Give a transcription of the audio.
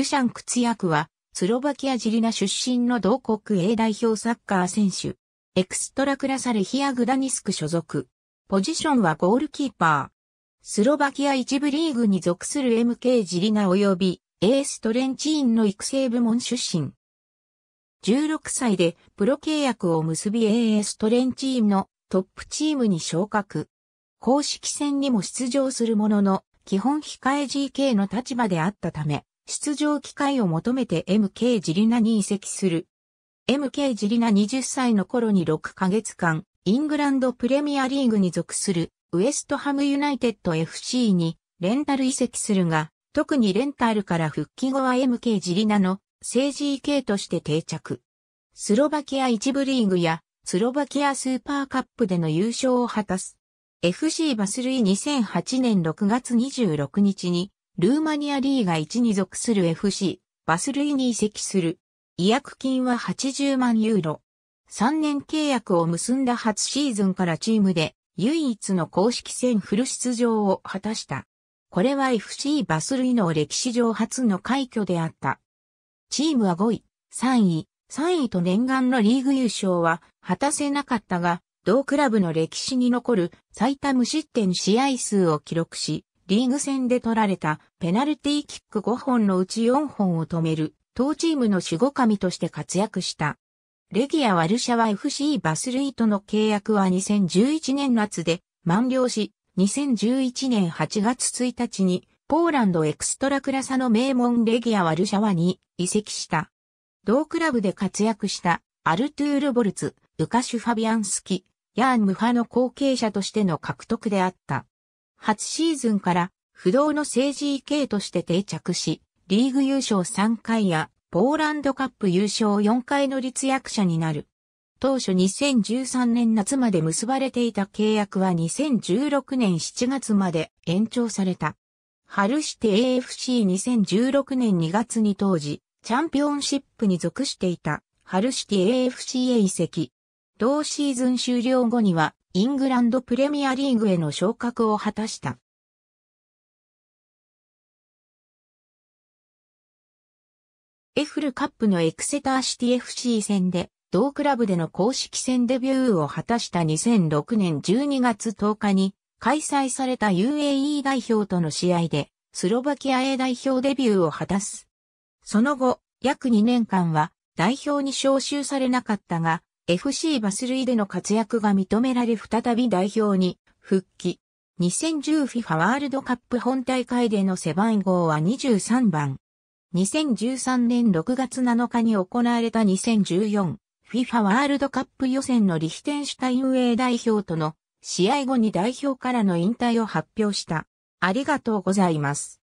デュシャン・クツヤクは、スロバキアジリナ出身の同国 A 代表サッカー選手。エクストラクラサルヒア・グダニスク所属。ポジションはゴールキーパー。スロバキア一部リーグに属する MK ジリナ及び A ストレンチーンの育成部門出身。16歳でプロ契約を結び AA ストレンチームのトップチームに昇格。公式戦にも出場するものの、基本控え GK の立場であったため、出場機会を求めて MK ジリナに移籍する。MK ジリナ20歳の頃に6ヶ月間、イングランドプレミアリーグに属するウエストハムユナイテッド FC にレンタル移籍するが、特にレンタルから復帰後は MK ジリナの政治 EK として定着。スロバキア一部リーグやスロバキアスーパーカップでの優勝を果たす。FC バスルイ2008年6月26日にルーマニアリーガ1に属する FC、バスルイに移籍する。違約金は80万ユーロ。3年契約を結んだ初シーズンからチームで唯一の公式戦フル出場を果たした。これは FC バスルイの歴史上初の快挙であった。チームは5位、3位、3位と念願のリーグ優勝は果たせなかったが、同クラブの歴史に残る最多無失点試合数を記録し、リーグ戦で取られたペナルティーキック5本のうち4本を止める、当チームの守護神として活躍した。レギア・ワルシャワ FC バスルイとの契約は2011年夏で満了し、2011年8月1日にポーランドエクストラクラサの名門レギア・ワルシャワに移籍した。同クラブで活躍したアルトゥール・ボルツ、ルカシュ・ファビアンスキ、ヤーン・ムハの後継者としての獲得であった。初シーズンから不動の政治位系として定着し、リーグ優勝3回やポーランドカップ優勝4回の立役者になる。当初2013年夏まで結ばれていた契約は2016年7月まで延長された。春して AFC2016 年2月に当時、チャンピオンシップに属していた、春シティ AFC へ移籍。同シーズン終了後には、イングランドプレミアリーグへの昇格を果たした。エフルカップのエクセターシティ FC 戦で、同クラブでの公式戦デビューを果たした2006年12月10日に開催された UAE 代表との試合でスロバキア A 代表デビューを果たす。その後、約2年間は代表に招集されなかったが、FC バス類での活躍が認められ再び代表に復帰。2010FIFA ワールドカップ本大会での背番号は23番。2013年6月7日に行われた 2014FIFA ワールドカップ予選のリヒテンシュタインウェイ代表との試合後に代表からの引退を発表した。ありがとうございます。